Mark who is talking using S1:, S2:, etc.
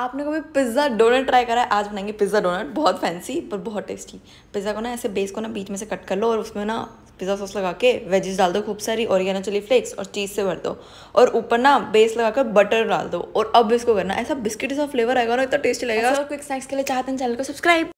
S1: आपने कभी pizza donut try करा है आज बनाएंगे पिज़्ज़ा डोनट बहुत फैंसी पर बहुत टेस्टी पिज़्ज़ा को ना ऐसे बेस को ना बीच में से कट कर लो और उसमें ना पिज़्ज़ा सॉस लगा के वेजेस डाल दो खूब सारी और ना चिली फ्लेक्स और चीज़ से भर दो और ऊपर ना बेस लगा कर बटर डाल दो और अब इसको करना ऐसा बिस्किट सा फ्लेवर आएगा ना इतना टेस्टी लगेगा और क्विक स्नैक्स के लिए चाहते हैं चैनल को सब्सक्राइब